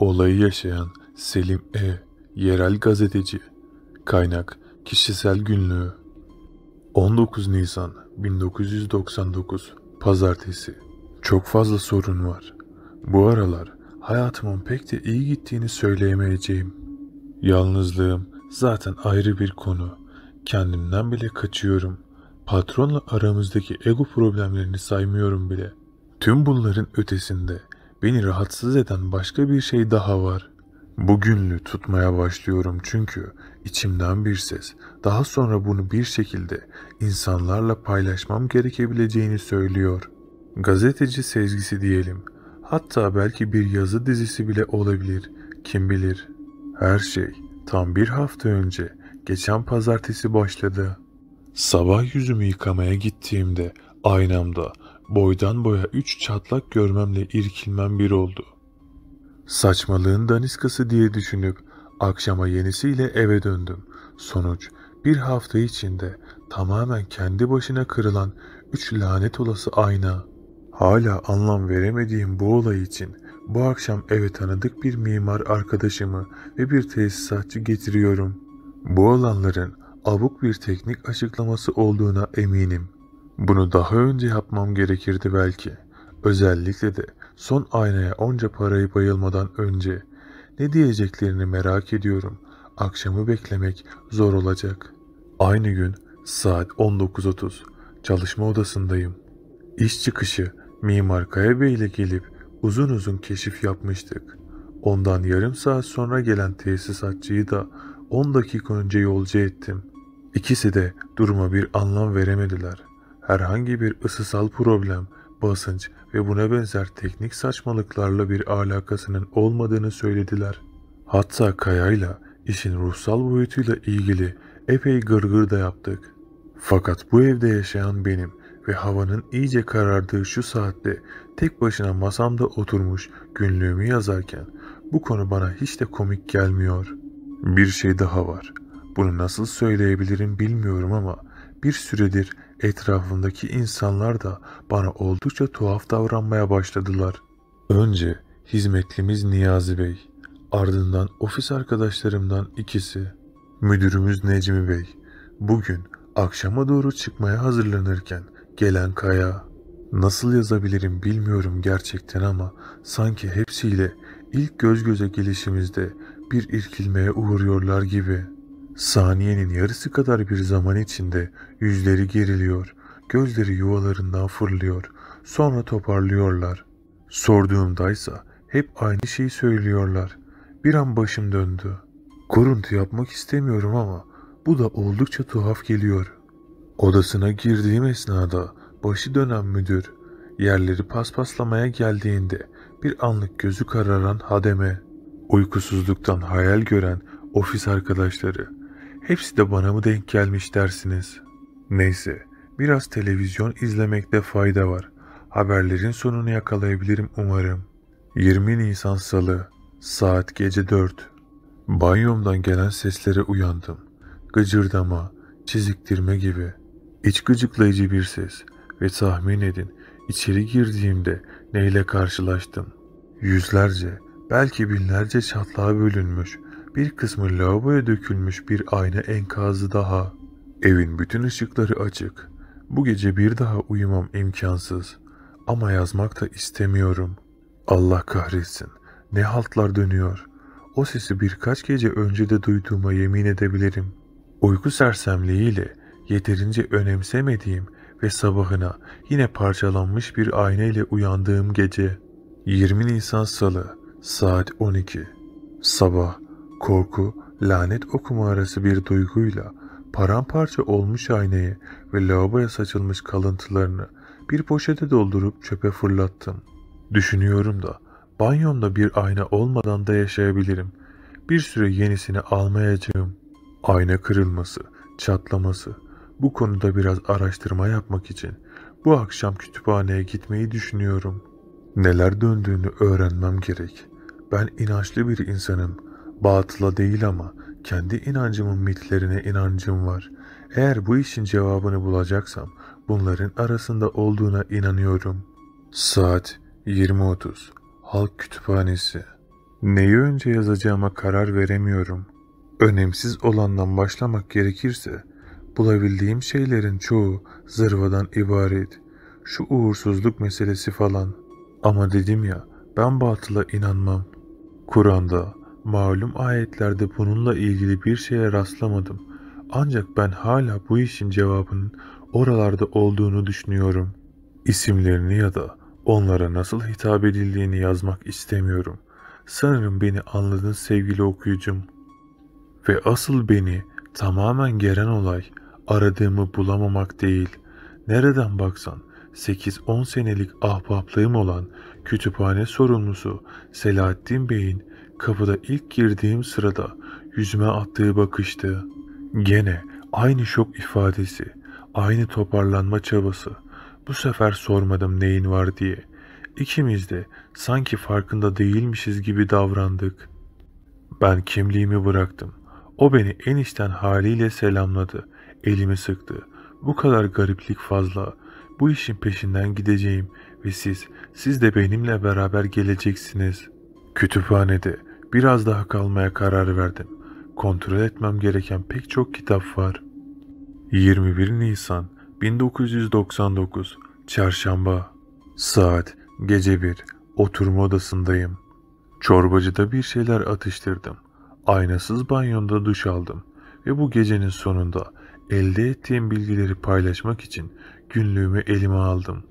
Olayı yaşayan Selim E. Yerel gazeteci. Kaynak Kişisel günlüğü. 19 Nisan 1999 Pazartesi. Çok fazla sorun var. Bu aralar hayatımın pek de iyi gittiğini söyleyemeyeceğim. Yalnızlığım zaten ayrı bir konu. Kendimden bile kaçıyorum. Patronla aramızdaki ego problemlerini saymıyorum bile. Tüm bunların ötesinde beni rahatsız eden başka bir şey daha var. Bugünlü tutmaya başlıyorum çünkü içimden bir ses daha sonra bunu bir şekilde insanlarla paylaşmam gerekebileceğini söylüyor. Gazeteci sezgisi diyelim. Hatta belki bir yazı dizisi bile olabilir. Kim bilir? Her şey tam bir hafta önce geçen pazartesi başladı. Sabah yüzümü yıkamaya gittiğimde aynamda Boydan boya üç çatlak görmemle irkilmem bir oldu. Saçmalığın daniskası diye düşünüp akşama yenisiyle eve döndüm. Sonuç bir hafta içinde tamamen kendi başına kırılan üç lanet olası ayna. Hala anlam veremediğim bu olay için bu akşam eve tanıdık bir mimar arkadaşımı ve bir tesisatçı getiriyorum. Bu olanların abuk bir teknik açıklaması olduğuna eminim.'' Bunu daha önce yapmam gerekirdi belki. Özellikle de son aynaya onca parayı bayılmadan önce. Ne diyeceklerini merak ediyorum. Akşamı beklemek zor olacak. Aynı gün saat 19.30 çalışma odasındayım. İş çıkışı Mimar Kaya Bey ile gelip uzun uzun keşif yapmıştık. Ondan yarım saat sonra gelen tesisatçıyı da 10 dakika önce yolcu ettim. İkisi de duruma bir anlam veremediler herhangi bir ısısal problem, basınç ve buna benzer teknik saçmalıklarla bir alakasının olmadığını söylediler. Hatta Kaya'yla işin ruhsal boyutuyla ilgili epey gırgır da yaptık. Fakat bu evde yaşayan benim ve havanın iyice karardığı şu saatte tek başına masamda oturmuş günlüğümü yazarken bu konu bana hiç de komik gelmiyor. Bir şey daha var. Bunu nasıl söyleyebilirim bilmiyorum ama bir süredir Etrafımdaki insanlar da bana oldukça tuhaf davranmaya başladılar. Önce hizmetlimiz Niyazi Bey, ardından ofis arkadaşlarımdan ikisi, müdürümüz Necmi Bey. Bugün akşama doğru çıkmaya hazırlanırken gelen Kaya. Nasıl yazabilirim bilmiyorum gerçekten ama sanki hepsiyle ilk göz göze gelişimizde bir irkilmeye uğruyorlar gibi.'' Saniyenin yarısı kadar bir zaman içinde yüzleri geriliyor, gözleri yuvalarından fırlıyor, sonra toparlıyorlar. Sorduğumdaysa hep aynı şeyi söylüyorlar. Bir an başım döndü. Kuruntu yapmak istemiyorum ama bu da oldukça tuhaf geliyor. Odasına girdiğim esnada başı dönen müdür, yerleri paspaslamaya geldiğinde bir anlık gözü kararan hademe, uykusuzluktan hayal gören ofis arkadaşları Hepsi de bana mı denk gelmiş dersiniz? Neyse, biraz televizyon izlemekte fayda var. Haberlerin sonunu yakalayabilirim umarım. 20 Nisan Salı, saat gece 4. Banyomdan gelen seslere uyandım. Gıcırdama, çiziktirme gibi. İç gıcıklayıcı bir ses ve tahmin edin içeri girdiğimde neyle karşılaştım. Yüzlerce, belki binlerce çatlağa bölünmüş, bir kısmı lavaboya dökülmüş bir ayna enkazı daha. Evin bütün ışıkları açık. Bu gece bir daha uyumam imkansız. Ama yazmak da istemiyorum. Allah kahretsin. Ne haltlar dönüyor. O sesi birkaç gece önce de duyduğuma yemin edebilirim. Uyku sersemliğiyle yeterince önemsemediğim ve sabahına yine parçalanmış bir ayna ile uyandığım gece. 20 Nisan Salı saat 12 sabah Korku, lanet okuma arası bir duyguyla paramparça olmuş aynayı ve lavaboya saçılmış kalıntılarını bir poşete doldurup çöpe fırlattım. Düşünüyorum da banyomda bir ayna olmadan da yaşayabilirim. Bir süre yenisini almayacağım. Ayna kırılması, çatlaması. Bu konuda biraz araştırma yapmak için bu akşam kütüphaneye gitmeyi düşünüyorum. Neler döndüğünü öğrenmem gerek. Ben inançlı bir insanım.'' Batıla değil ama kendi inancımın mitlerine inancım var. Eğer bu işin cevabını bulacaksam bunların arasında olduğuna inanıyorum. Saat 20.30 Halk Kütüphanesi Neyi önce yazacağıma karar veremiyorum. Önemsiz olandan başlamak gerekirse bulabildiğim şeylerin çoğu zırvadan ibaret. Şu uğursuzluk meselesi falan. Ama dedim ya ben batıla inanmam. Kur'an'da, Malum ayetlerde bununla ilgili bir şeye rastlamadım. Ancak ben hala bu işin cevabının oralarda olduğunu düşünüyorum. İsimlerini ya da onlara nasıl hitap edildiğini yazmak istemiyorum. Sanırım beni anladın sevgili okuyucum. Ve asıl beni tamamen geren olay aradığımı bulamamak değil. Nereden baksan 8-10 senelik ahbaplığım olan kütüphane sorumlusu Selahattin Bey'in Kapıda ilk girdiğim sırada yüzüme attığı bakıştı. Gene aynı şok ifadesi, aynı toparlanma çabası. Bu sefer sormadım neyin var diye. İkimiz de sanki farkında değilmişiz gibi davrandık. Ben kimliğimi bıraktım. O beni enişten haliyle selamladı. Elimi sıktı. Bu kadar gariplik fazla. Bu işin peşinden gideceğim ve siz, siz de benimle beraber geleceksiniz. Kütüphanede Biraz daha kalmaya karar verdim. Kontrol etmem gereken pek çok kitap var. 21 Nisan 1999 Çarşamba Saat gece 1 Oturma odasındayım. Çorbacıda bir şeyler atıştırdım. Aynasız banyonda duş aldım ve bu gecenin sonunda elde ettiğim bilgileri paylaşmak için günlüğümü elime aldım.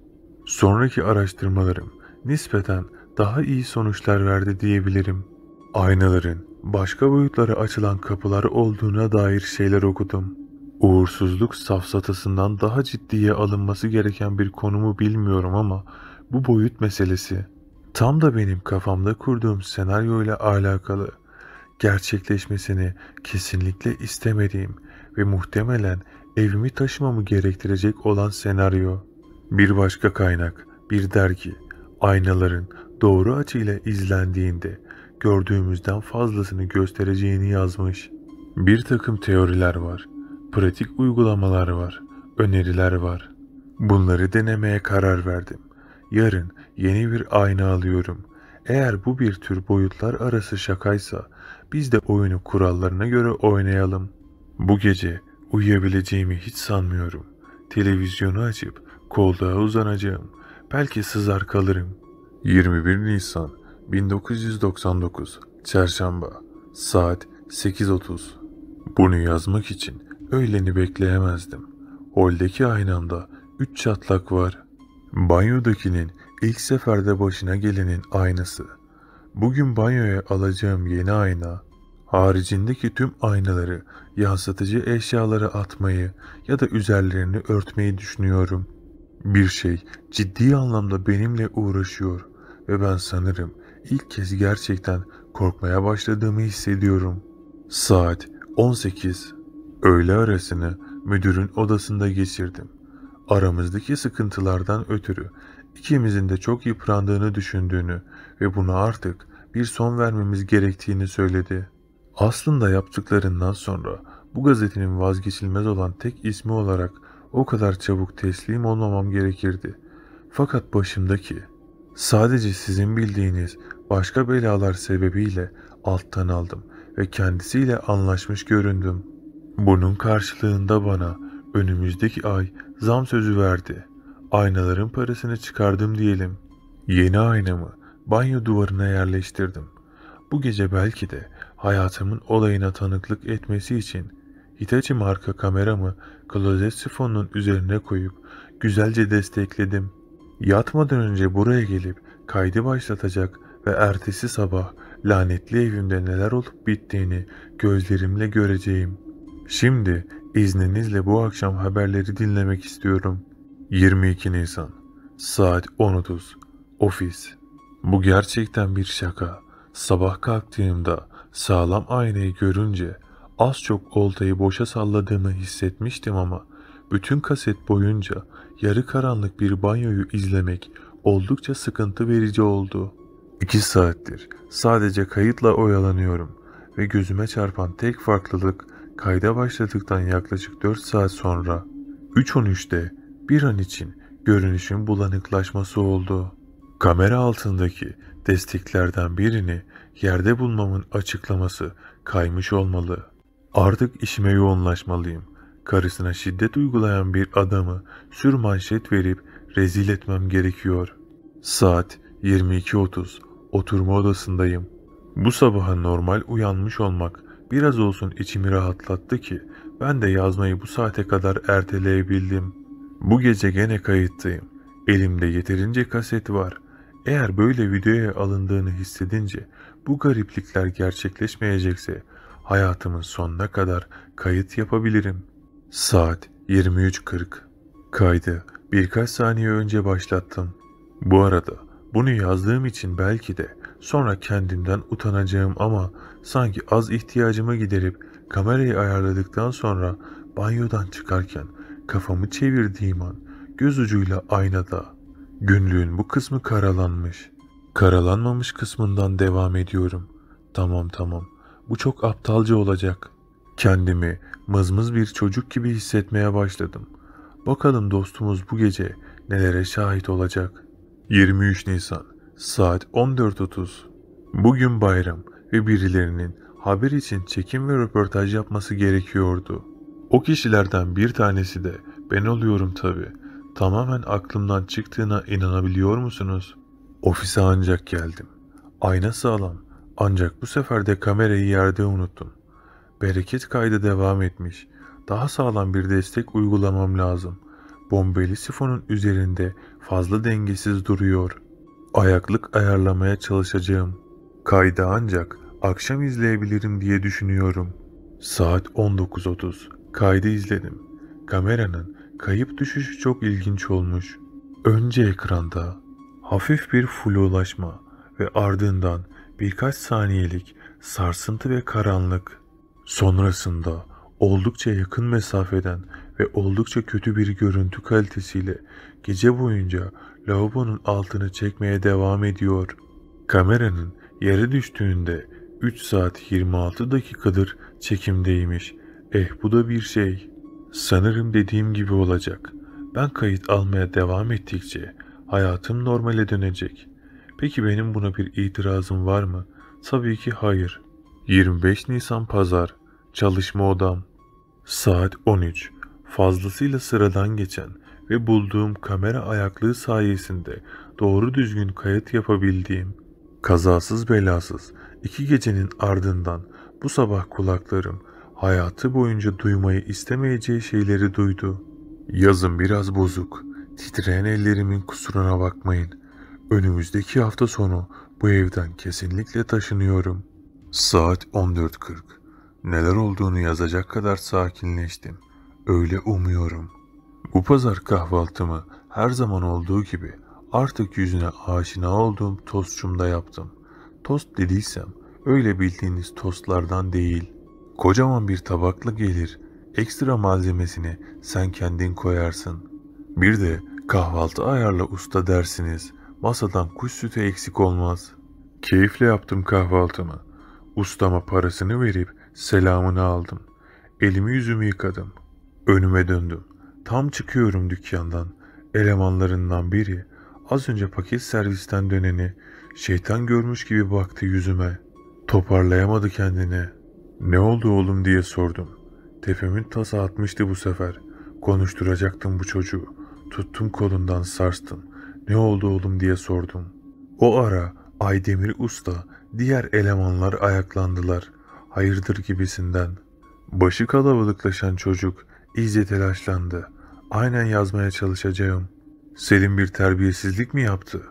Sonraki araştırmalarım nispeten daha iyi sonuçlar verdi diyebilirim.'' aynaların başka boyutlara açılan kapılar olduğuna dair şeyler okudum. Uğursuzluk safsatasından daha ciddiye alınması gereken bir konumu bilmiyorum ama bu boyut meselesi tam da benim kafamda kurduğum senaryo ile alakalı gerçekleşmesini kesinlikle istemediğim ve muhtemelen evimi taşımamı gerektirecek olan senaryo. Bir başka kaynak, bir dergi, aynaların doğru açıyla izlendiğinde gördüğümüzden fazlasını göstereceğini yazmış. Bir takım teoriler var, pratik uygulamalar var, öneriler var. Bunları denemeye karar verdim. Yarın yeni bir ayna alıyorum. Eğer bu bir tür boyutlar arası şakaysa biz de oyunu kurallarına göre oynayalım. Bu gece uyuyabileceğimi hiç sanmıyorum. Televizyonu açıp koltuğa uzanacağım. Belki sızar kalırım. 21 Nisan 1999 Çarşamba Saat 8.30 Bunu yazmak için öğleni bekleyemezdim. Holdeki aynamda üç çatlak var. Banyodakinin ilk seferde başına gelenin aynası. Bugün banyoya alacağım yeni ayna, haricindeki tüm aynaları, yansıtıcı eşyaları atmayı ya da üzerlerini örtmeyi düşünüyorum. Bir şey ciddi anlamda benimle uğraşıyor ve ben sanırım ilk kez gerçekten korkmaya başladığımı hissediyorum. Saat 18. Öğle arasını müdürün odasında geçirdim. Aramızdaki sıkıntılardan ötürü ikimizin de çok yıprandığını düşündüğünü ve buna artık bir son vermemiz gerektiğini söyledi. Aslında yaptıklarından sonra bu gazetenin vazgeçilmez olan tek ismi olarak o kadar çabuk teslim olmamam gerekirdi. Fakat başımdaki Sadece sizin bildiğiniz başka belalar sebebiyle alttan aldım ve kendisiyle anlaşmış göründüm. Bunun karşılığında bana önümüzdeki ay zam sözü verdi. Aynaların parasını çıkardım diyelim. Yeni aynamı banyo duvarına yerleştirdim. Bu gece belki de hayatımın olayına tanıklık etmesi için Hitachi marka kameramı klozet sifonunun üzerine koyup güzelce destekledim.'' Yatmadan önce buraya gelip kaydı başlatacak ve ertesi sabah lanetli evimde neler olup bittiğini gözlerimle göreceğim. Şimdi izninizle bu akşam haberleri dinlemek istiyorum. 22 Nisan saat 10.30 ofis. Bu gerçekten bir şaka. Sabah kalktığımda sağlam aynayı görünce az çok oltayı boşa salladığımı hissetmiştim ama bütün kaset boyunca yarı karanlık bir banyoyu izlemek oldukça sıkıntı verici oldu. İki saattir sadece kayıtla oyalanıyorum ve gözüme çarpan tek farklılık kayda başladıktan yaklaşık 4 saat sonra 3.13'te bir an için görünüşün bulanıklaşması oldu. Kamera altındaki desteklerden birini yerde bulmamın açıklaması kaymış olmalı. Artık işime yoğunlaşmalıyım. Karısına şiddet uygulayan bir adamı sürmanşet verip rezil etmem gerekiyor. Saat 22.30. Oturma odasındayım. Bu sabaha normal uyanmış olmak biraz olsun içimi rahatlattı ki ben de yazmayı bu saate kadar erteleyebildim. Bu gece gene kayıttayım. Elimde yeterince kaset var. Eğer böyle videoya alındığını hissedince bu gariplikler gerçekleşmeyecekse hayatımın sonuna kadar kayıt yapabilirim.'' Saat 23.40. Kaydı birkaç saniye önce başlattım. Bu arada bunu yazdığım için belki de sonra kendimden utanacağım ama sanki az ihtiyacımı giderip kamerayı ayarladıktan sonra banyodan çıkarken kafamı çevirdiğim an göz ucuyla aynada günlüğün bu kısmı karalanmış. Karalanmamış kısmından devam ediyorum. Tamam tamam bu çok aptalca olacak. Kendimi Mızmız bir çocuk gibi hissetmeye başladım. Bakalım dostumuz bu gece nelere şahit olacak. 23 Nisan saat 14.30 Bugün bayram ve birilerinin haber için çekim ve röportaj yapması gerekiyordu. O kişilerden bir tanesi de ben oluyorum tabi. Tamamen aklımdan çıktığına inanabiliyor musunuz? Ofise ancak geldim. Ayna sağlam ancak bu sefer de kamerayı yerde unuttum. Bereket kaydı devam etmiş. Daha sağlam bir destek uygulamam lazım. Bombeli sifonun üzerinde fazla dengesiz duruyor. Ayaklık ayarlamaya çalışacağım. Kaydı ancak akşam izleyebilirim diye düşünüyorum. Saat 19.30. Kaydı izledim. Kameranın kayıp düşüşü çok ilginç olmuş. Önce ekranda hafif bir full ulaşma ve ardından birkaç saniyelik sarsıntı ve karanlık. Sonrasında oldukça yakın mesafeden ve oldukça kötü bir görüntü kalitesiyle gece boyunca lavabonun altını çekmeye devam ediyor. Kameranın yere düştüğünde 3 saat 26 dakikadır çekimdeymiş. Eh bu da bir şey. Sanırım dediğim gibi olacak. Ben kayıt almaya devam ettikçe hayatım normale dönecek. Peki benim buna bir itirazım var mı? Tabii ki hayır. 25 Nisan Pazar Çalışma odam Saat 13 Fazlasıyla sıradan geçen ve bulduğum kamera ayaklığı sayesinde doğru düzgün kayıt yapabildiğim kazasız belasız iki gecenin ardından bu sabah kulaklarım hayatı boyunca duymayı istemeyeceği şeyleri duydu. Yazın biraz bozuk. Titreyen ellerimin kusuruna bakmayın. Önümüzdeki hafta sonu bu evden kesinlikle taşınıyorum. Saat 14.40. Neler olduğunu yazacak kadar sakinleştim. Öyle umuyorum. Bu pazar kahvaltımı her zaman olduğu gibi artık yüzüne aşina olduğum tostçumda yaptım. Tost dediysem öyle bildiğiniz tostlardan değil. Kocaman bir tabakla gelir. Ekstra malzemesini sen kendin koyarsın. Bir de kahvaltı ayarla usta dersiniz. Masadan kuş sütü eksik olmaz. Keyifle yaptım kahvaltımı. Ustama parasını verip selamını aldım. Elimi yüzümü yıkadım. Önüme döndüm. Tam çıkıyorum dükkandan. Elemanlarından biri az önce paket servisten döneni şeytan görmüş gibi baktı yüzüme. Toparlayamadı kendini. Ne oldu oğlum diye sordum. Tepemin tasa atmıştı bu sefer. Konuşturacaktım bu çocuğu. Tuttum kolundan sarstım. Ne oldu oğlum diye sordum. O ara Aydemir Usta Diğer elemanlar ayaklandılar. Hayırdır gibisinden. Başı kalabalıklaşan çocuk iyice telaşlandı. Aynen yazmaya çalışacağım. Selim bir terbiyesizlik mi yaptı?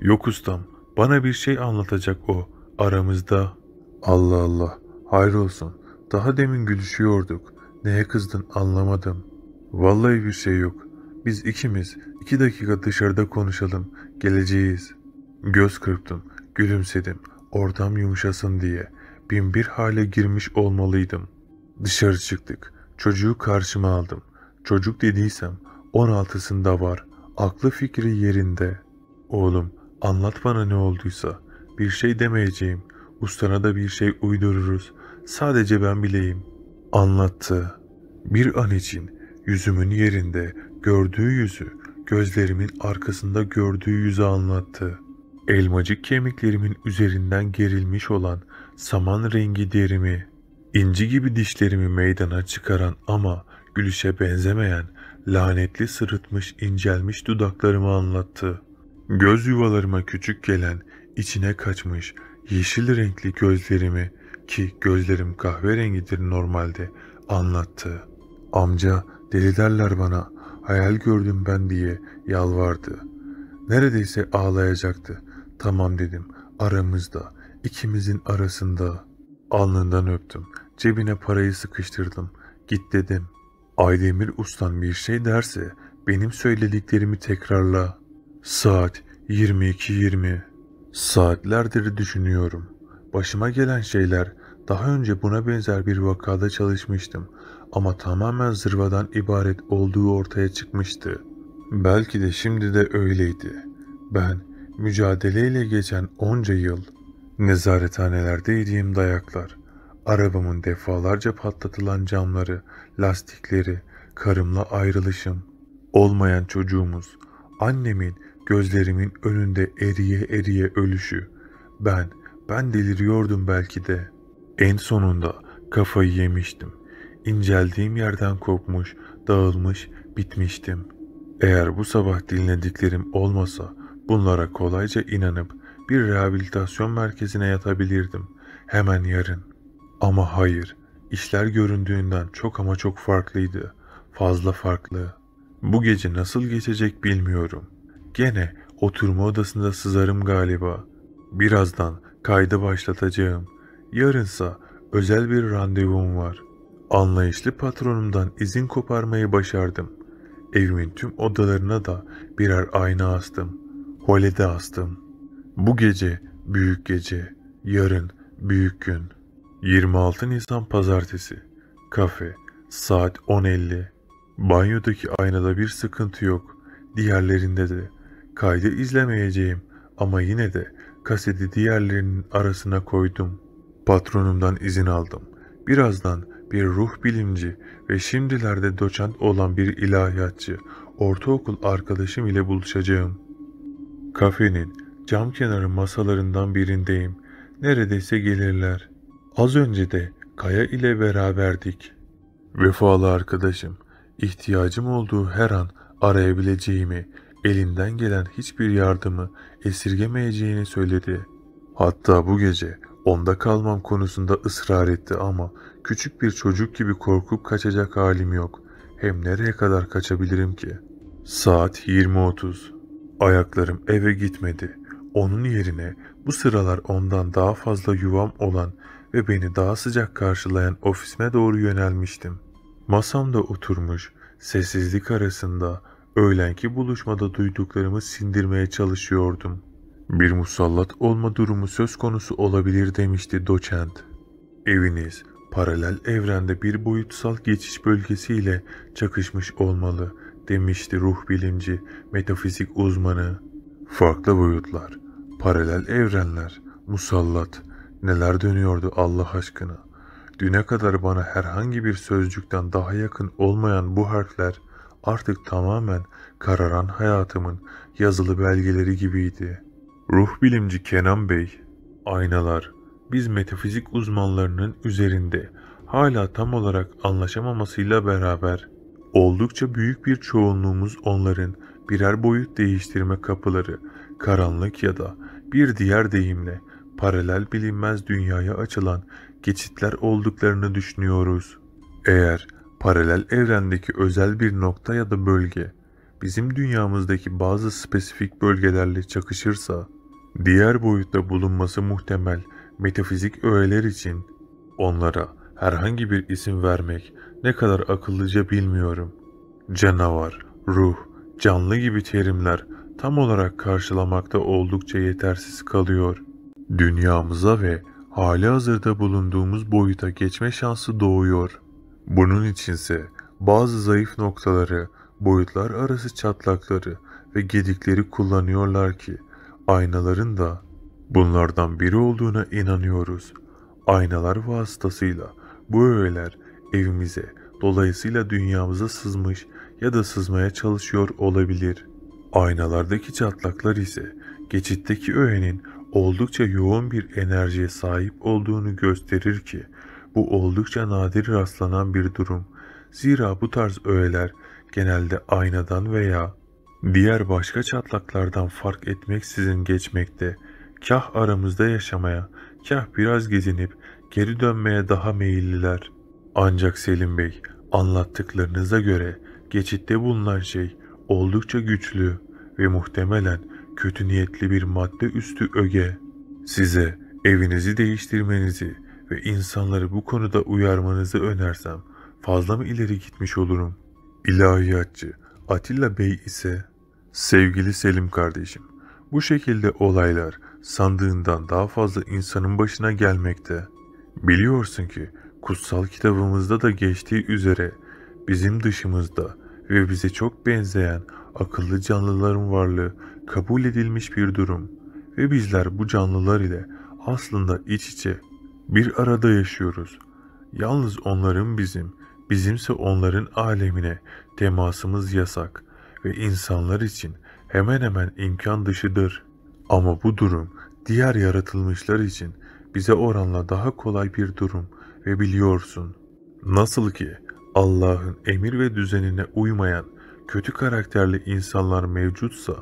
Yok ustam, bana bir şey anlatacak o. Aramızda. Allah Allah, hayrolsun. Daha demin gülüşüyorduk. Neye kızdın anlamadım. Vallahi bir şey yok. Biz ikimiz iki dakika dışarıda konuşalım. Geleceğiz. Göz kırptım, gülümsedim. Ortam yumuşasın diye binbir hale girmiş olmalıydım. Dışarı çıktık. Çocuğu karşıma aldım. Çocuk dediysem 16'sında var. Aklı fikri yerinde. Oğlum anlat bana ne olduysa. Bir şey demeyeceğim. Ustana da bir şey uydururuz. Sadece ben bileyim. Anlattı. Bir an için yüzümün yerinde gördüğü yüzü, gözlerimin arkasında gördüğü yüzü anlattı. Elmacık kemiklerimin üzerinden gerilmiş olan saman rengi derimi, inci gibi dişlerimi meydana çıkaran ama gülüşe benzemeyen lanetli sırıtmış incelmiş dudaklarımı anlattı. Göz yuvalarıma küçük gelen içine kaçmış yeşil renkli gözlerimi ki gözlerim kahverengidir normalde anlattı. Amca deli derler bana hayal gördüm ben diye yalvardı. Neredeyse ağlayacaktı. Tamam dedim. Aramızda. ikimizin arasında. Alnından öptüm. Cebine parayı sıkıştırdım. Git dedim. Aydemir ustan bir şey derse benim söylediklerimi tekrarla. Saat 22.20. Saatlerdir düşünüyorum. Başıma gelen şeyler daha önce buna benzer bir vakada çalışmıştım ama tamamen zırvadan ibaret olduğu ortaya çıkmıştı. Belki de şimdi de öyleydi. Ben mücadeleyle geçen onca yıl, nezarethanelerde yediğim dayaklar, arabamın defalarca patlatılan camları, lastikleri, karımla ayrılışım, olmayan çocuğumuz, annemin gözlerimin önünde eriye eriye ölüşü. Ben, ben deliriyordum belki de. En sonunda kafayı yemiştim. İnceldiğim yerden kopmuş, dağılmış, bitmiştim. Eğer bu sabah dinlediklerim olmasa Bunlara kolayca inanıp bir rehabilitasyon merkezine yatabilirdim. Hemen yarın. Ama hayır, işler göründüğünden çok ama çok farklıydı. Fazla farklı. Bu gece nasıl geçecek bilmiyorum. Gene oturma odasında sızarım galiba. Birazdan kaydı başlatacağım. Yarınsa özel bir randevum var. Anlayışlı patronumdan izin koparmayı başardım. Evimin tüm odalarına da birer ayna astım. Holide astım. Bu gece büyük gece, yarın büyük gün. 26 Nisan Pazartesi. Kafe. Saat 10.50. Banyodaki aynada bir sıkıntı yok. Diğerlerinde de. Kaydı izlemeyeceğim ama yine de kaseti diğerlerinin arasına koydum. Patronumdan izin aldım. Birazdan bir ruh bilimci ve şimdilerde doçent olan bir ilahiyatçı ortaokul arkadaşım ile buluşacağım.'' Kafenin cam kenarı masalarından birindeyim. Neredeyse gelirler. Az önce de Kaya ile beraberdik. Vefalı arkadaşım, ihtiyacım olduğu her an arayabileceğimi, elinden gelen hiçbir yardımı esirgemeyeceğini söyledi. Hatta bu gece onda kalmam konusunda ısrar etti ama küçük bir çocuk gibi korkup kaçacak halim yok. Hem nereye kadar kaçabilirim ki? Saat 20.30 Ayaklarım eve gitmedi. Onun yerine bu sıralar ondan daha fazla yuvam olan ve beni daha sıcak karşılayan ofisime doğru yönelmiştim. Masamda oturmuş, sessizlik arasında öğlenki buluşmada duyduklarımı sindirmeye çalışıyordum. Bir musallat olma durumu söz konusu olabilir demişti doçent. Eviniz paralel evrende bir boyutsal geçiş bölgesiyle çakışmış olmalı demişti ruh bilimci, metafizik uzmanı. Farklı boyutlar, paralel evrenler, musallat, neler dönüyordu Allah aşkına. Düne kadar bana herhangi bir sözcükten daha yakın olmayan bu harfler artık tamamen kararan hayatımın yazılı belgeleri gibiydi. Ruh bilimci Kenan Bey, aynalar, biz metafizik uzmanlarının üzerinde hala tam olarak anlaşamamasıyla beraber Oldukça büyük bir çoğunluğumuz onların birer boyut değiştirme kapıları, karanlık ya da bir diğer deyimle paralel bilinmez dünyaya açılan geçitler olduklarını düşünüyoruz. Eğer paralel evrendeki özel bir nokta ya da bölge bizim dünyamızdaki bazı spesifik bölgelerle çakışırsa, diğer boyutta bulunması muhtemel metafizik öğeler için onlara herhangi bir isim vermek ne kadar akıllıca bilmiyorum. Canavar, ruh, canlı gibi terimler tam olarak karşılamakta oldukça yetersiz kalıyor. Dünyamıza ve hali hazırda bulunduğumuz boyuta geçme şansı doğuyor. Bunun içinse bazı zayıf noktaları, boyutlar arası çatlakları ve gedikleri kullanıyorlar ki aynaların da bunlardan biri olduğuna inanıyoruz. Aynalar vasıtasıyla bu öğeler evimize, dolayısıyla dünyamıza sızmış ya da sızmaya çalışıyor olabilir. Aynalardaki çatlaklar ise geçitteki öğenin oldukça yoğun bir enerjiye sahip olduğunu gösterir ki bu oldukça nadir rastlanan bir durum. Zira bu tarz öğeler genelde aynadan veya diğer başka çatlaklardan fark etmeksizin geçmekte. Kah aramızda yaşamaya, kah biraz gezinip geri dönmeye daha meyilliler.'' Ancak Selim Bey anlattıklarınıza göre geçitte bulunan şey oldukça güçlü ve muhtemelen kötü niyetli bir madde üstü öge. Size evinizi değiştirmenizi ve insanları bu konuda uyarmanızı önersem fazla mı ileri gitmiş olurum? İlahiyatçı Atilla Bey ise Sevgili Selim kardeşim, bu şekilde olaylar sandığından daha fazla insanın başına gelmekte. Biliyorsun ki kutsal kitabımızda da geçtiği üzere bizim dışımızda ve bize çok benzeyen akıllı canlıların varlığı kabul edilmiş bir durum ve bizler bu canlılar ile aslında iç içe bir arada yaşıyoruz. Yalnız onların bizim, bizimse onların alemine temasımız yasak ve insanlar için hemen hemen imkan dışıdır. Ama bu durum diğer yaratılmışlar için bize oranla daha kolay bir durum ve biliyorsun. Nasıl ki Allah'ın emir ve düzenine uymayan kötü karakterli insanlar mevcutsa,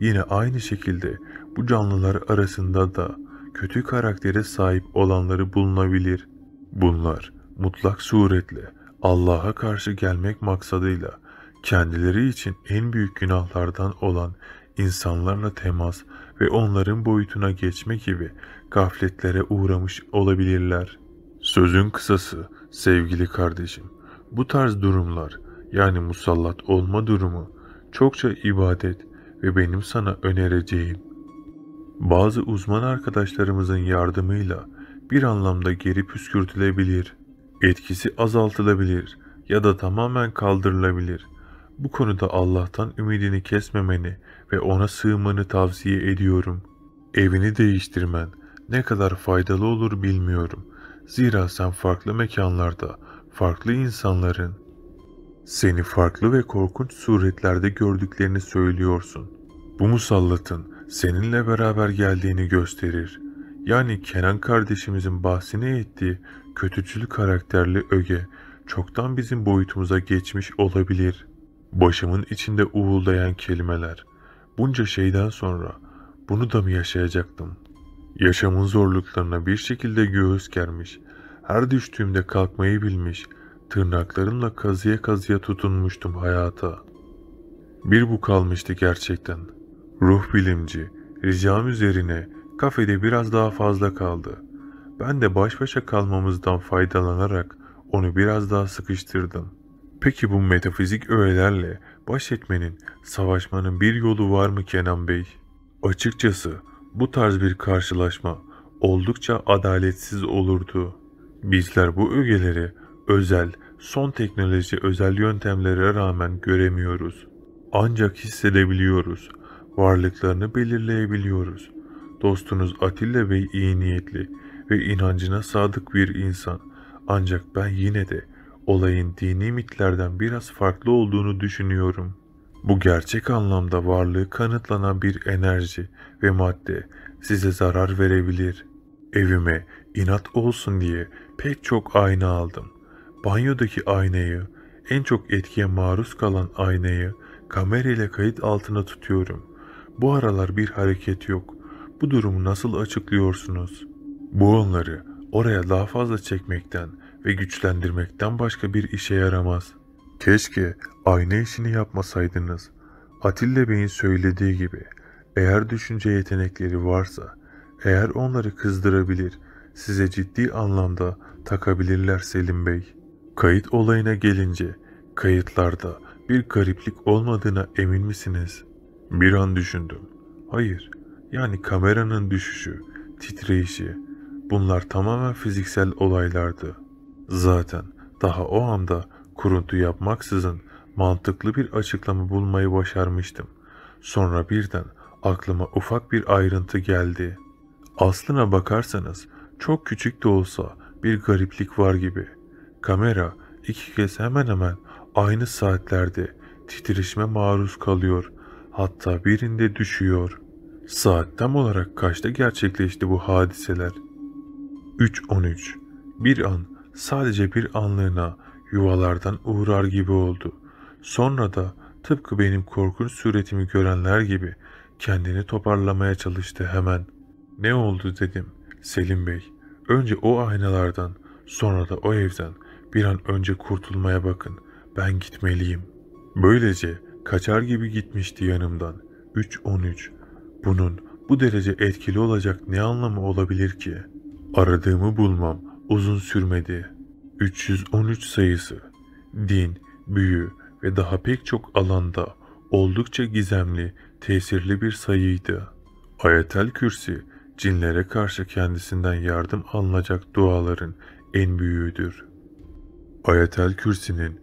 yine aynı şekilde bu canlılar arasında da kötü karaktere sahip olanları bulunabilir. Bunlar mutlak suretle Allah'a karşı gelmek maksadıyla kendileri için en büyük günahlardan olan insanlarla temas ve onların boyutuna geçme gibi gafletlere uğramış olabilirler. Sözün kısası sevgili kardeşim, bu tarz durumlar yani musallat olma durumu çokça ibadet ve benim sana önereceğim bazı uzman arkadaşlarımızın yardımıyla bir anlamda geri püskürtülebilir, etkisi azaltılabilir ya da tamamen kaldırılabilir. Bu konuda Allah'tan ümidini kesmemeni ve ona sığmanı tavsiye ediyorum. Evini değiştirmen ne kadar faydalı olur bilmiyorum Zira sen farklı mekanlarda, farklı insanların seni farklı ve korkunç suretlerde gördüklerini söylüyorsun. Bu musallatın seninle beraber geldiğini gösterir. Yani Kenan kardeşimizin bahsini ettiği kötücül karakterli öge çoktan bizim boyutumuza geçmiş olabilir. Başımın içinde uğuldayan kelimeler. Bunca şeyden sonra bunu da mı yaşayacaktım?'' Yaşamın zorluklarına bir şekilde göğüs germiş, her düştüğümde kalkmayı bilmiş, tırnaklarımla kazıya kazıya tutunmuştum hayata. Bir bu kalmıştı gerçekten. Ruh bilimci, ricam üzerine kafede biraz daha fazla kaldı. Ben de baş başa kalmamızdan faydalanarak onu biraz daha sıkıştırdım. Peki bu metafizik öğelerle baş etmenin, savaşmanın bir yolu var mı Kenan Bey? Açıkçası bu tarz bir karşılaşma oldukça adaletsiz olurdu. Bizler bu ögeleri özel, son teknoloji özel yöntemlere rağmen göremiyoruz. Ancak hissedebiliyoruz. Varlıklarını belirleyebiliyoruz. Dostunuz Atilla Bey iyi niyetli ve inancına sadık bir insan. Ancak ben yine de olayın dini mitlerden biraz farklı olduğunu düşünüyorum.'' Bu gerçek anlamda varlığı kanıtlanan bir enerji ve madde size zarar verebilir. Evime inat olsun diye pek çok ayna aldım. Banyodaki aynayı, en çok etkiye maruz kalan aynayı kamerayla kayıt altına tutuyorum. Bu aralar bir hareket yok. Bu durumu nasıl açıklıyorsunuz? Bu onları oraya daha fazla çekmekten ve güçlendirmekten başka bir işe yaramaz.'' Keşke ayna işini yapmasaydınız. Atilla Bey'in söylediği gibi eğer düşünce yetenekleri varsa, eğer onları kızdırabilir, size ciddi anlamda takabilirler Selim Bey. Kayıt olayına gelince kayıtlarda bir gariplik olmadığına emin misiniz? Bir an düşündüm. Hayır, yani kameranın düşüşü, titreyişi bunlar tamamen fiziksel olaylardı. Zaten daha o anda Kuruntu yapmaksızın mantıklı bir açıklama bulmayı başarmıştım. Sonra birden aklıma ufak bir ayrıntı geldi. Aslına bakarsanız çok küçük de olsa bir gariplik var gibi. Kamera iki kez hemen hemen aynı saatlerde titreşime maruz kalıyor. Hatta birinde düşüyor. Saat tam olarak kaçta gerçekleşti bu hadiseler? 3.13 Bir an sadece bir anlığına yuvalardan uğrar gibi oldu. Sonra da tıpkı benim korkunç suretimi görenler gibi kendini toparlamaya çalıştı hemen. Ne oldu dedim Selim Bey. Önce o aynalardan sonra da o evden bir an önce kurtulmaya bakın. Ben gitmeliyim. Böylece kaçar gibi gitmişti yanımdan. 3.13. Bunun bu derece etkili olacak ne anlamı olabilir ki? Aradığımı bulmam uzun sürmedi. 313 sayısı din, büyü ve daha pek çok alanda oldukça gizemli, tesirli bir sayıydı. Ayetel Kürsi, cinlere karşı kendisinden yardım alınacak duaların en büyüğüdür. Ayetel Kürsi'nin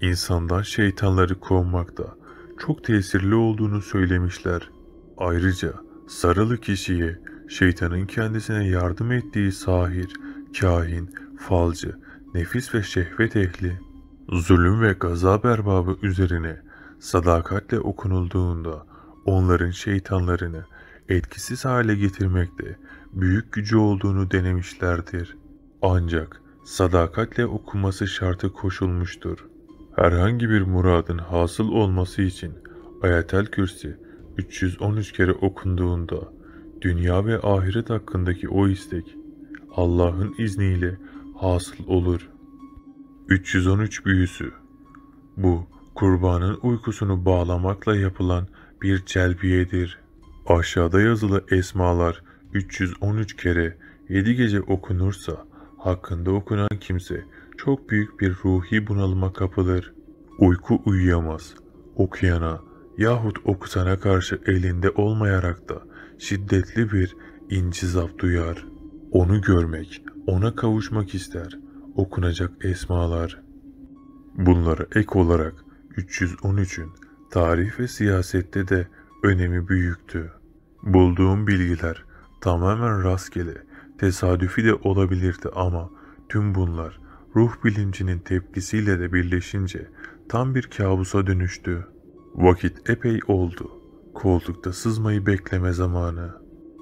insandan şeytanları kovmakta çok tesirli olduğunu söylemişler. Ayrıca sarılı kişiye şeytanın kendisine yardım ettiği sahir, kahin, falcı nefis ve şehvet ehli, zulüm ve gazap erbabı üzerine sadakatle okunulduğunda onların şeytanlarını etkisiz hale getirmekte büyük gücü olduğunu denemişlerdir. Ancak sadakatle okunması şartı koşulmuştur. Herhangi bir muradın hasıl olması için Ayetel Kürsi 313 kere okunduğunda dünya ve ahiret hakkındaki o istek Allah'ın izniyle hasıl olur. 313 büyüsü Bu kurbanın uykusunu bağlamakla yapılan bir celbiyedir. Aşağıda yazılı esmalar 313 kere 7 gece okunursa hakkında okunan kimse çok büyük bir ruhi bunalıma kapılır. Uyku uyuyamaz. Okuyana yahut okusana karşı elinde olmayarak da şiddetli bir incizap duyar.'' Onu görmek, ona kavuşmak ister. Okunacak esmalar. Bunlara ek olarak 313'ün tarih ve siyasette de önemi büyüktü. Bulduğum bilgiler tamamen rastgele, tesadüfi de olabilirdi ama tüm bunlar ruh bilincinin tepkisiyle de birleşince tam bir kabusa dönüştü. Vakit epey oldu. Koltukta sızmayı bekleme zamanı.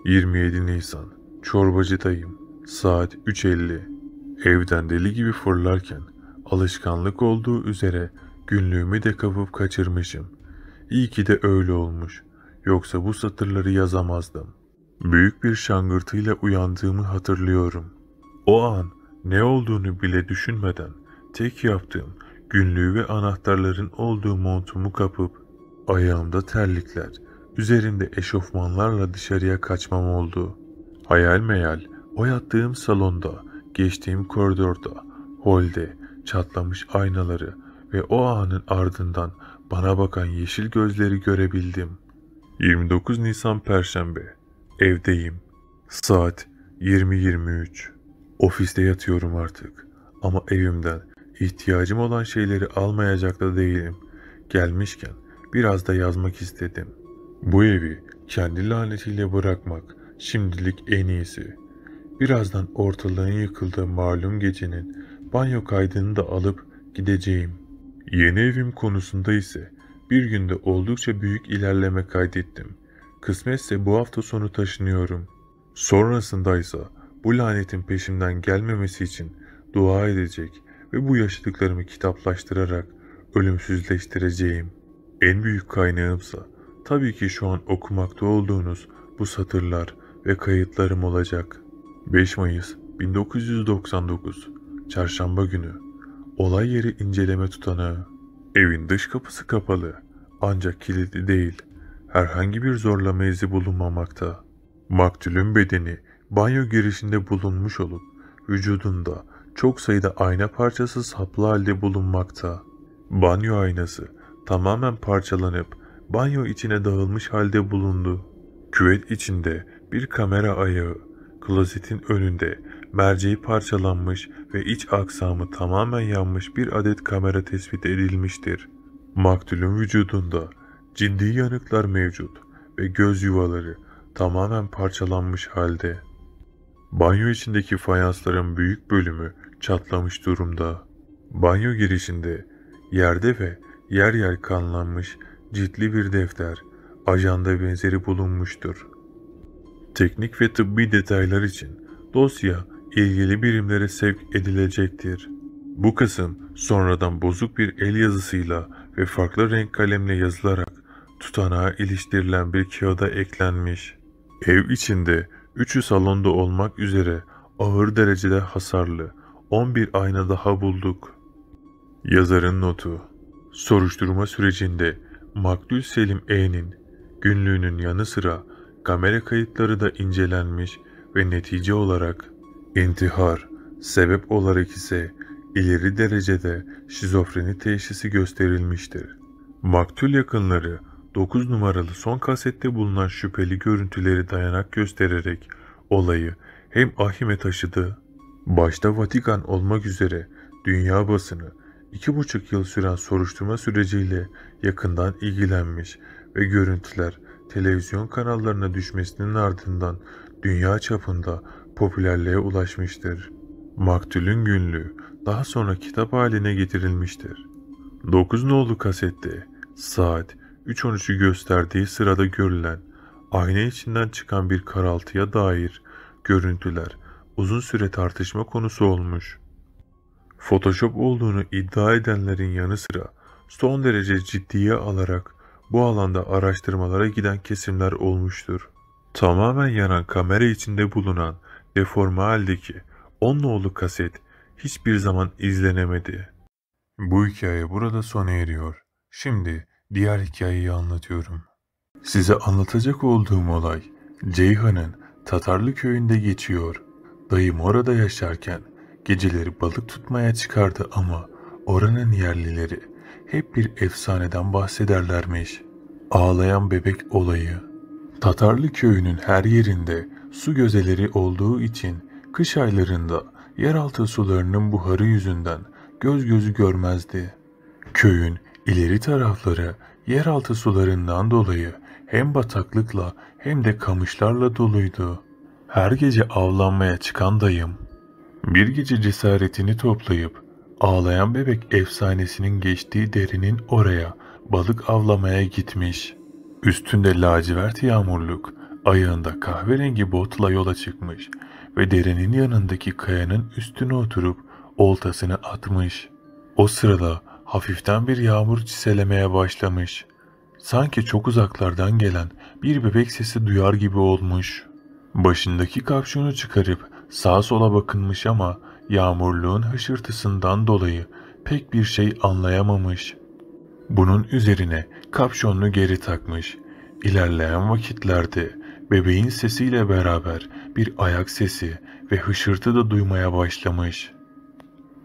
27 Nisan Çorbacıdayım. Saat 3.50. Evden deli gibi fırlarken alışkanlık olduğu üzere günlüğümü de kapıp kaçırmışım. İyi ki de öyle olmuş. Yoksa bu satırları yazamazdım. Büyük bir şangırtıyla uyandığımı hatırlıyorum. O an ne olduğunu bile düşünmeden tek yaptığım günlüğü ve anahtarların olduğu montumu kapıp ayağımda terlikler, üzerimde eşofmanlarla dışarıya kaçmam oldu.'' Hayal meyal o yattığım salonda, geçtiğim koridorda, holde çatlamış aynaları ve o anın ardından bana bakan yeşil gözleri görebildim. 29 Nisan Perşembe. Evdeyim. Saat 20.23. Ofiste yatıyorum artık. Ama evimden ihtiyacım olan şeyleri almayacak da değilim. Gelmişken biraz da yazmak istedim. Bu evi kendi lanetiyle bırakmak Şimdilik en iyisi. Birazdan ortalığın yıkıldığı malum gecenin banyo kaydını da alıp gideceğim. Yeni evim konusunda ise bir günde oldukça büyük ilerleme kaydettim. Kısmetse bu hafta sonu taşınıyorum. Sonrasındaysa bu lanetin peşimden gelmemesi için dua edecek ve bu yaşadıklarımı kitaplaştırarak ölümsüzleştireceğim. En büyük kaynağımsa tabii ki şu an okumakta olduğunuz bu satırlar ve kayıtlarım olacak. 5 Mayıs 1999 Çarşamba günü Olay yeri inceleme tutanağı Evin dış kapısı kapalı ancak kilitli değil. Herhangi bir zorlama izi bulunmamakta. Maktulün bedeni banyo girişinde bulunmuş olup vücudunda çok sayıda ayna parçası saplı halde bulunmakta. Banyo aynası tamamen parçalanıp banyo içine dağılmış halde bulundu. Küvet içinde bir kamera ayağı klozetin önünde merceği parçalanmış ve iç aksamı tamamen yanmış bir adet kamera tespit edilmiştir. Maktulün vücudunda ciddi yanıklar mevcut ve göz yuvaları tamamen parçalanmış halde. Banyo içindeki fayansların büyük bölümü çatlamış durumda. Banyo girişinde yerde ve yer yer kanlanmış ciddi bir defter, ajanda benzeri bulunmuştur. Teknik ve tıbbi detaylar için dosya ilgili birimlere sevk edilecektir. Bu kısım sonradan bozuk bir el yazısıyla ve farklı renk kalemle yazılarak tutanağa iliştirilen bir kağıda eklenmiş. Ev içinde üçü salonda olmak üzere ağır derecede hasarlı 11 ayna daha bulduk. Yazarın notu Soruşturma sürecinde Maktul Selim E'nin günlüğünün yanı sıra kamera kayıtları da incelenmiş ve netice olarak intihar sebep olarak ise ileri derecede şizofreni teşhisi gösterilmiştir. Maktul yakınları 9 numaralı son kasette bulunan şüpheli görüntüleri dayanak göstererek olayı hem ahime taşıdı, başta Vatikan olmak üzere dünya basını 2,5 yıl süren soruşturma süreciyle yakından ilgilenmiş ve görüntüler televizyon kanallarına düşmesinin ardından dünya çapında popülerliğe ulaşmıştır. Maktül'ün günlüğü daha sonra kitap haline getirilmiştir. 9 nolu kasette saat 3.13'ü gösterdiği sırada görülen ayna içinden çıkan bir karaltıya dair görüntüler uzun süre tartışma konusu olmuş. Photoshop olduğunu iddia edenlerin yanı sıra son derece ciddiye alarak bu alanda araştırmalara giden kesimler olmuştur. Tamamen yanan kamera içinde bulunan deforme haldeki 10 nolu kaset hiçbir zaman izlenemedi. Bu hikaye burada sona eriyor. Şimdi diğer hikayeyi anlatıyorum. Size anlatacak olduğum olay Ceyhan'ın Tatarlı köyünde geçiyor. Dayım orada yaşarken geceleri balık tutmaya çıkardı ama oranın yerlileri hep bir efsaneden bahsederlermiş. Ağlayan bebek olayı. Tatarlı köyünün her yerinde su gözeleri olduğu için kış aylarında yeraltı sularının buharı yüzünden göz gözü görmezdi. Köyün ileri tarafları yeraltı sularından dolayı hem bataklıkla hem de kamışlarla doluydu. Her gece avlanmaya çıkan dayım bir gece cesaretini toplayıp Ağlayan bebek efsanesinin geçtiği derinin oraya balık avlamaya gitmiş. Üstünde lacivert yağmurluk, ayağında kahverengi botla yola çıkmış ve Derin'in yanındaki kayanın üstüne oturup oltasını atmış. O sırada hafiften bir yağmur çiselemeye başlamış. Sanki çok uzaklardan gelen bir bebek sesi duyar gibi olmuş. Başındaki kapşonu çıkarıp sağa sola bakınmış ama yağmurluğun hışırtısından dolayı pek bir şey anlayamamış. Bunun üzerine kapşonunu geri takmış. İlerleyen vakitlerde bebeğin sesiyle beraber bir ayak sesi ve hışırtı da duymaya başlamış.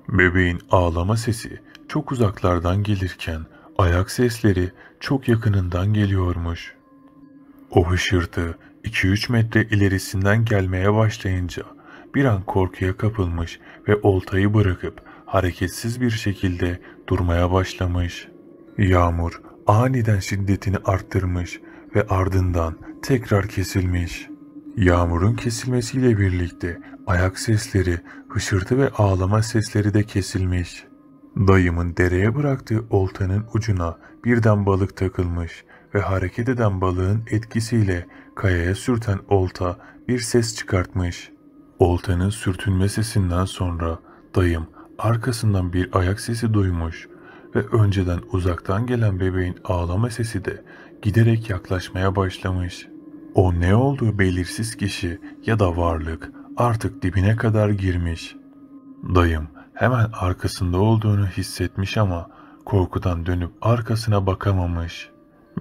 Bebeğin ağlama sesi çok uzaklardan gelirken ayak sesleri çok yakınından geliyormuş. O hışırtı 2-3 metre ilerisinden gelmeye başlayınca bir an korkuya kapılmış ve oltayı bırakıp hareketsiz bir şekilde durmaya başlamış. Yağmur aniden şiddetini arttırmış ve ardından tekrar kesilmiş. Yağmurun kesilmesiyle birlikte ayak sesleri, hışırtı ve ağlama sesleri de kesilmiş. Dayımın dereye bıraktığı oltanın ucuna birden balık takılmış ve hareket eden balığın etkisiyle kayaya sürten olta bir ses çıkartmış. Oltanın sürtünme sesinden sonra dayım arkasından bir ayak sesi duymuş ve önceden uzaktan gelen bebeğin ağlama sesi de giderek yaklaşmaya başlamış. O ne olduğu belirsiz kişi ya da varlık artık dibine kadar girmiş. Dayım hemen arkasında olduğunu hissetmiş ama korkudan dönüp arkasına bakamamış.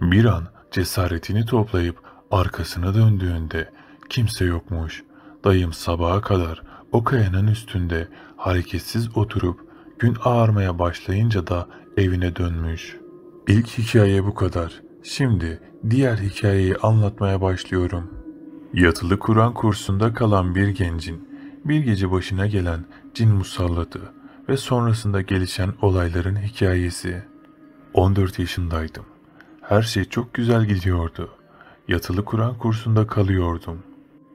Bir an cesaretini toplayıp arkasına döndüğünde kimse yokmuş. Dayım sabaha kadar o kayanın üstünde hareketsiz oturup gün ağarmaya başlayınca da evine dönmüş. İlk hikaye bu kadar. Şimdi diğer hikayeyi anlatmaya başlıyorum. Yatılı Kur'an kursunda kalan bir gencin bir gece başına gelen cin musallatı ve sonrasında gelişen olayların hikayesi. 14 yaşındaydım. Her şey çok güzel gidiyordu. Yatılı Kur'an kursunda kalıyordum.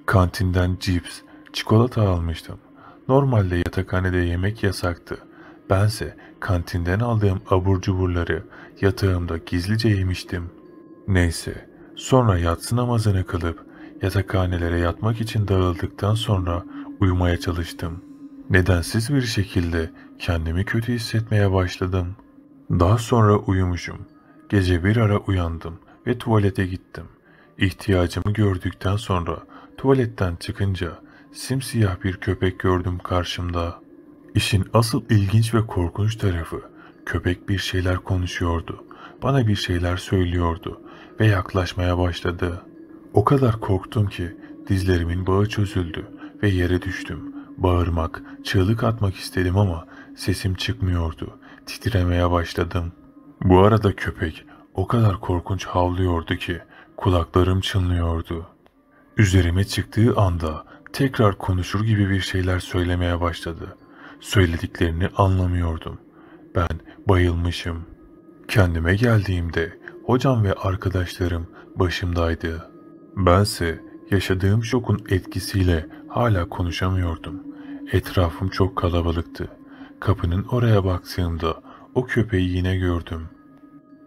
Kantinden cips, çikolata almıştım. Normalde yatakhanede yemek yasaktı. Bense kantinden aldığım abur cuburları yatağımda gizlice yemiştim. Neyse, sonra yatsı namazını kılıp yatakhanelere yatmak için dağıldıktan sonra uyumaya çalıştım. Nedensiz bir şekilde kendimi kötü hissetmeye başladım. Daha sonra uyumuşum. Gece bir ara uyandım ve tuvalete gittim. İhtiyacımı gördükten sonra Tuvaletten çıkınca simsiyah bir köpek gördüm karşımda. İşin asıl ilginç ve korkunç tarafı köpek bir şeyler konuşuyordu. Bana bir şeyler söylüyordu ve yaklaşmaya başladı. O kadar korktum ki dizlerimin bağı çözüldü ve yere düştüm. Bağırmak, çığlık atmak istedim ama sesim çıkmıyordu. Titremeye başladım. Bu arada köpek o kadar korkunç havlıyordu ki kulaklarım çınlıyordu.'' Üzerime çıktığı anda tekrar konuşur gibi bir şeyler söylemeye başladı. Söylediklerini anlamıyordum. Ben bayılmışım. Kendime geldiğimde hocam ve arkadaşlarım başımdaydı. Bense yaşadığım şokun etkisiyle hala konuşamıyordum. Etrafım çok kalabalıktı. Kapının oraya baktığımda o köpeği yine gördüm.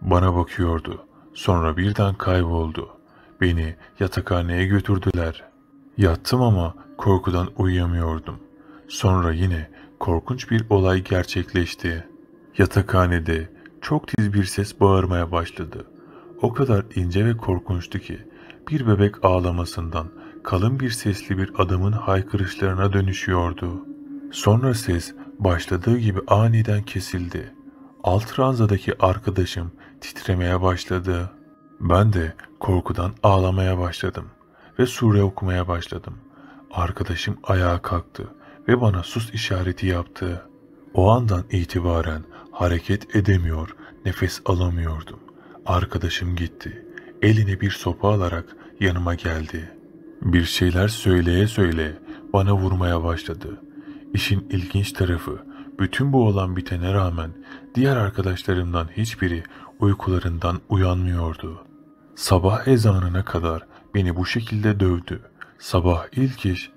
Bana bakıyordu. Sonra birden kayboldu. Beni yatakhaneye götürdüler. Yattım ama korkudan uyuyamıyordum. Sonra yine korkunç bir olay gerçekleşti. Yatakhanede çok tiz bir ses bağırmaya başladı. O kadar ince ve korkunçtu ki bir bebek ağlamasından kalın bir sesli bir adamın haykırışlarına dönüşüyordu. Sonra ses başladığı gibi aniden kesildi. Alt ranzadaki arkadaşım titremeye başladı. Ben de Korkudan ağlamaya başladım ve sure okumaya başladım. Arkadaşım ayağa kalktı ve bana sus işareti yaptı. O andan itibaren hareket edemiyor, nefes alamıyordum. Arkadaşım gitti. Eline bir sopa alarak yanıma geldi. Bir şeyler söyleye söyle bana vurmaya başladı. İşin ilginç tarafı bütün bu olan bitene rağmen diğer arkadaşlarımdan hiçbiri uykularından uyanmıyordu. Sabah ezanına kadar beni bu şekilde dövdü. Sabah ilk iş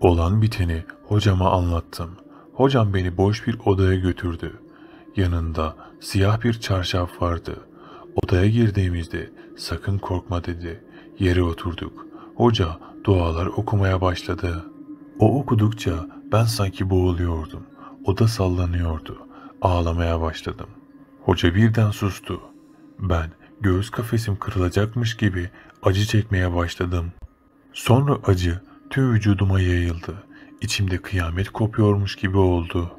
olan biteni hocama anlattım. Hocam beni boş bir odaya götürdü. Yanında siyah bir çarşaf vardı. Odaya girdiğimizde sakın korkma dedi. Yere oturduk. Hoca dualar okumaya başladı. O okudukça ben sanki boğuluyordum. Oda sallanıyordu. Ağlamaya başladım. Hoca birden sustu. Ben göğüs kafesim kırılacakmış gibi acı çekmeye başladım. Sonra acı tüm vücuduma yayıldı. İçimde kıyamet kopuyormuş gibi oldu.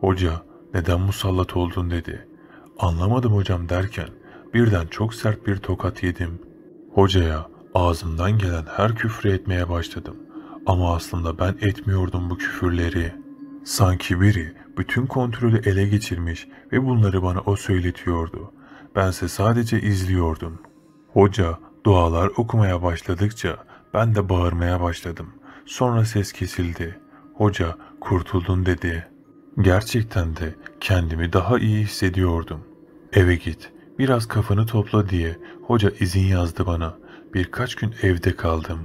Hoca neden musallat oldun dedi. Anlamadım hocam derken birden çok sert bir tokat yedim. Hocaya ağzımdan gelen her küfrü etmeye başladım. Ama aslında ben etmiyordum bu küfürleri. Sanki biri bütün kontrolü ele geçirmiş ve bunları bana o söyletiyordu.'' Bense sadece izliyordum. Hoca dualar okumaya başladıkça ben de bağırmaya başladım. Sonra ses kesildi. Hoca kurtuldun dedi. Gerçekten de kendimi daha iyi hissediyordum. Eve git, biraz kafanı topla diye hoca izin yazdı bana. Birkaç gün evde kaldım.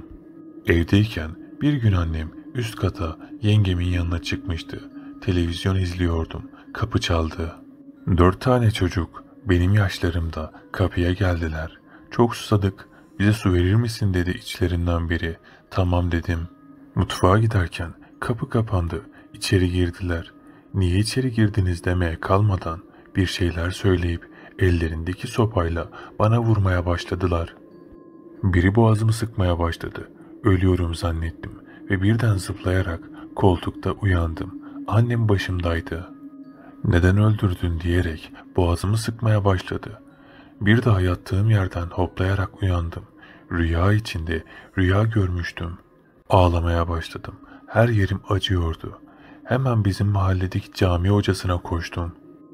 Evdeyken bir gün annem üst kata yengemin yanına çıkmıştı. Televizyon izliyordum. Kapı çaldı. Dört tane çocuk benim yaşlarımda kapıya geldiler. Çok susadık. Bize su verir misin dedi içlerinden biri. Tamam dedim. Mutfağa giderken kapı kapandı. İçeri girdiler. Niye içeri girdiniz demeye kalmadan bir şeyler söyleyip ellerindeki sopayla bana vurmaya başladılar. Biri boğazımı sıkmaya başladı. Ölüyorum zannettim ve birden zıplayarak koltukta uyandım. Annem başımdaydı.'' neden öldürdün diyerek boğazımı sıkmaya başladı. Bir daha yattığım yerden hoplayarak uyandım. Rüya içinde rüya görmüştüm. Ağlamaya başladım. Her yerim acıyordu. Hemen bizim mahalledeki cami hocasına koştum.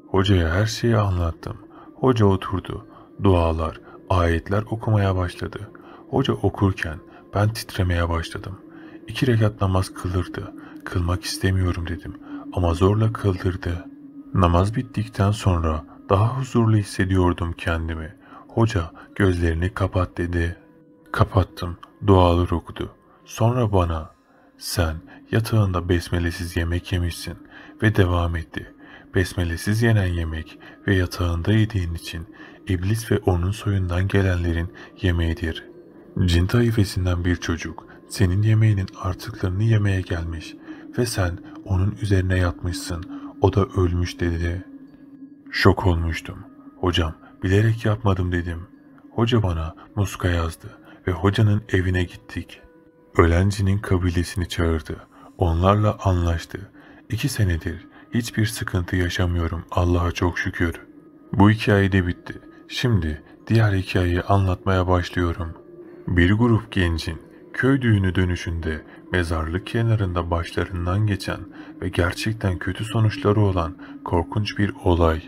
Hocaya her şeyi anlattım. Hoca oturdu. Dualar, ayetler okumaya başladı. Hoca okurken ben titremeye başladım. İki rekat namaz kılırdı. Kılmak istemiyorum dedim ama zorla kıldırdı.'' Namaz bittikten sonra daha huzurlu hissediyordum kendimi. Hoca gözlerini kapat dedi. Kapattım. Dualar okudu. Sonra bana sen yatağında besmelesiz yemek yemişsin ve devam etti. Besmelesiz yenen yemek ve yatağında yediğin için iblis ve onun soyundan gelenlerin yemeğidir. Cin taifesinden bir çocuk senin yemeğinin artıklarını yemeye gelmiş ve sen onun üzerine yatmışsın o da ölmüş dedi. Şok olmuştum. Hocam bilerek yapmadım dedim. Hoca bana muska yazdı ve hocanın evine gittik. Ölencinin kabilesini çağırdı. Onlarla anlaştı. İki senedir hiçbir sıkıntı yaşamıyorum Allah'a çok şükür. Bu hikaye de bitti. Şimdi diğer hikayeyi anlatmaya başlıyorum. Bir grup gencin köy düğünü dönüşünde mezarlık kenarında başlarından geçen ve gerçekten kötü sonuçları olan korkunç bir olay.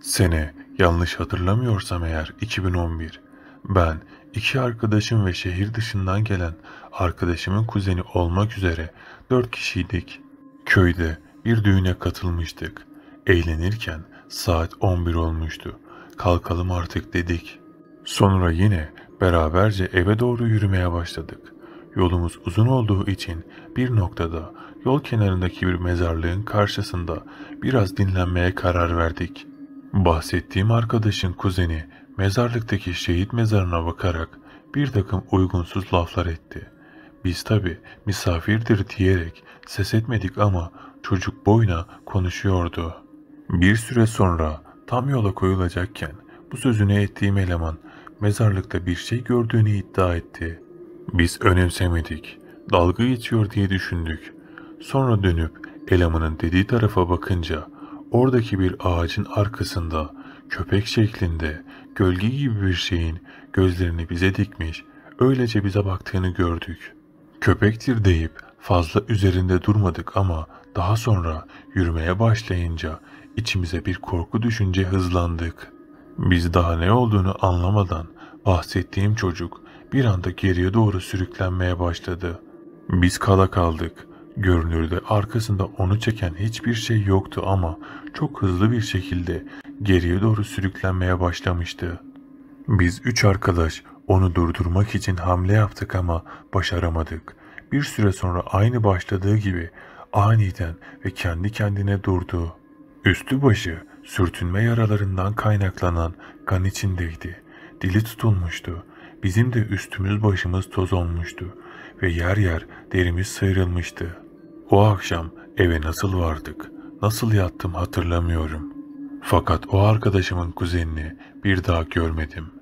Sene yanlış hatırlamıyorsam eğer 2011. Ben iki arkadaşım ve şehir dışından gelen arkadaşımın kuzeni olmak üzere dört kişiydik. Köyde bir düğüne katılmıştık. Eğlenirken saat 11 olmuştu. Kalkalım artık dedik. Sonra yine beraberce eve doğru yürümeye başladık. Yolumuz uzun olduğu için bir noktada yol kenarındaki bir mezarlığın karşısında biraz dinlenmeye karar verdik. Bahsettiğim arkadaşın kuzeni mezarlıktaki şehit mezarına bakarak bir takım uygunsuz laflar etti. Biz tabi misafirdir diyerek ses etmedik ama çocuk boyuna konuşuyordu. Bir süre sonra tam yola koyulacakken bu sözünü ettiğim eleman mezarlıkta bir şey gördüğünü iddia etti. Biz önemsemedik. Dalga geçiyor diye düşündük. Sonra dönüp elemanın dediği tarafa bakınca oradaki bir ağacın arkasında köpek şeklinde gölge gibi bir şeyin gözlerini bize dikmiş, öylece bize baktığını gördük. Köpektir deyip fazla üzerinde durmadık ama daha sonra yürümeye başlayınca içimize bir korku düşünce hızlandık. Biz daha ne olduğunu anlamadan bahsettiğim çocuk bir anda geriye doğru sürüklenmeye başladı. Biz kala kaldık. Görünürde arkasında onu çeken hiçbir şey yoktu ama çok hızlı bir şekilde geriye doğru sürüklenmeye başlamıştı. Biz üç arkadaş onu durdurmak için hamle yaptık ama başaramadık. Bir süre sonra aynı başladığı gibi aniden ve kendi kendine durdu. Üstü başı sürtünme yaralarından kaynaklanan kan içindeydi. Dili tutulmuştu Bizim de üstümüz başımız toz olmuştu ve yer yer derimiz sıyrılmıştı. O akşam eve nasıl vardık, nasıl yattım hatırlamıyorum. Fakat o arkadaşımın kuzenini bir daha görmedim.